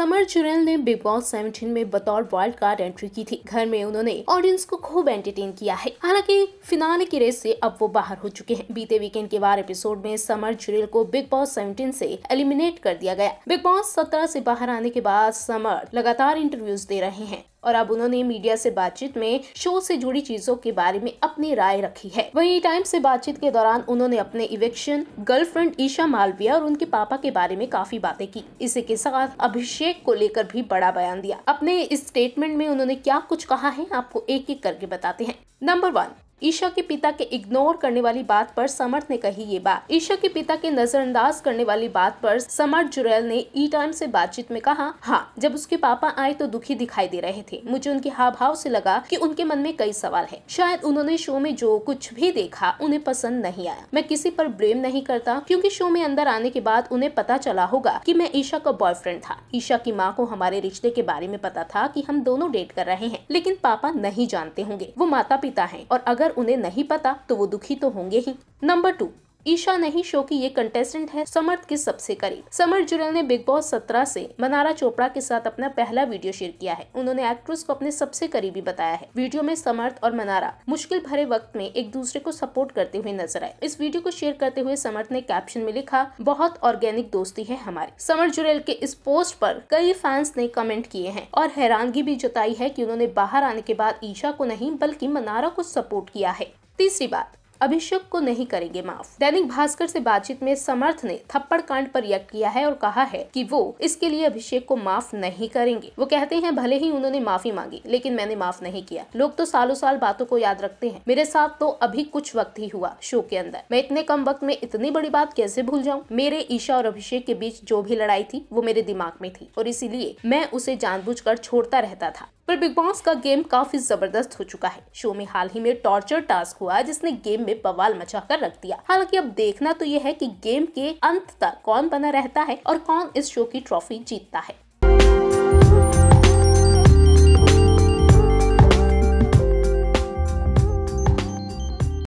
summer चुरेल ने big boss 17 में बतौर वाइल्ड कार्ड एंट्री की थी घर में उन्होंने ऑडियंस को खूब एंटरटेन किया है हालांकि फिनाले की रेस से अब वो बाहर हो चुके हैं बीते वीकेंड के बार एपिसोड में समर चुरेल को बिग बॉस 17 से एलिमिनेट कर दिया गया बिग बॉस 17 से बाहर आने के बाद समर लगातार इंटरव्यूज दे रहे हैं और अब उन्होंने मीडिया से बातचीत में शो से जुड़ी चीजों के बारे में अपनी राय रखी है वहीं टाइम से बातचीत के दौरान उन्होंने अपने इवेक्शन गर्लफ्रेंड ईशा मालविया और उनके पापा के बारे में काफी बातें की इसी के साथ अभिषेक को लेकर भी बड़ा बयान दिया अपने इस स्टेटमेंट में उन्होंने क्या कुछ कहा है आपको एक एक करके बताते हैं नंबर वन ईशा के पिता के इग्नोर करने वाली बात पर समर्थ ने कही ये बात ईशा के पिता के नजरअंदाज करने वाली बात पर समर्थ जुरैल ने ई टाइम से बातचीत में कहा हाँ जब उसके पापा आए तो दुखी दिखाई दे रहे थे मुझे उनके हाव भाव से लगा कि उनके मन में कई सवाल है शायद उन्होंने शो में जो कुछ भी देखा उन्हें पसंद नहीं आया मैं किसी पर ब्लेम नहीं करता क्यूँकी शो में अंदर आने के बाद उन्हें पता चला होगा की मैं ईशा का बॉयफ्रेंड था ईशा की माँ को हमारे रिश्ते के बारे में पता था की हम दोनों डेट कर रहे हैं लेकिन पापा नहीं जानते होंगे वो माता पिता हैं और अगर उन्हें नहीं पता तो वो दुखी तो होंगे ही नंबर टू ईशा नहीं शो की ये कंटेस्टेंट है समर्थ के सबसे करीब समर्थ जुरल ने बिग बॉस सत्रह से मनारा चोपड़ा के साथ अपना पहला वीडियो शेयर किया है उन्होंने एक्ट्रेस को अपने सबसे करीबी बताया है वीडियो में समर्थ और मनारा मुश्किल भरे वक्त में एक दूसरे को सपोर्ट करते हुए नजर आए इस वीडियो को शेयर करते हुए समर्थ ने कैप्शन में लिखा बहुत ऑर्गेनिक दोस्ती है हमारी समर्थ जुरैल के इस पोस्ट पर कई फैंस ने कमेंट किए हैं और हैरानगी भी जताई है की उन्होंने बाहर आने के बाद ईशा को नहीं बल्कि मनारा को सपोर्ट किया है तीसरी बात अभिषेक को नहीं करेंगे माफ दैनिक भास्कर से बातचीत में समर्थ ने थप्पड़ कांड पर रिएक्ट किया है और कहा है कि वो इसके लिए अभिषेक को माफ नहीं करेंगे वो कहते हैं भले ही उन्होंने माफी मांगी लेकिन मैंने माफ नहीं किया लोग तो सालों साल बातों को याद रखते हैं मेरे साथ तो अभी कुछ वक्त ही हुआ शो के अंदर मैं इतने कम वक्त में इतनी बड़ी बात कैसे भूल जाऊँ मेरे ईशा और अभिषेक के बीच जो भी लड़ाई थी वो मेरे दिमाग में थी और इसीलिए मैं उसे जानबूझकर छोड़ता रहता था पर बिग बॉस का गेम काफी जबरदस्त हो चुका है शो में हाल ही में टॉर्चर टास्क हुआ जिसने गेम में बवाल मचा कर रख दिया हालांकि अब देखना तो यह है कि गेम के अंत तक कौन बना रहता है और कौन इस शो की ट्रॉफी जीतता है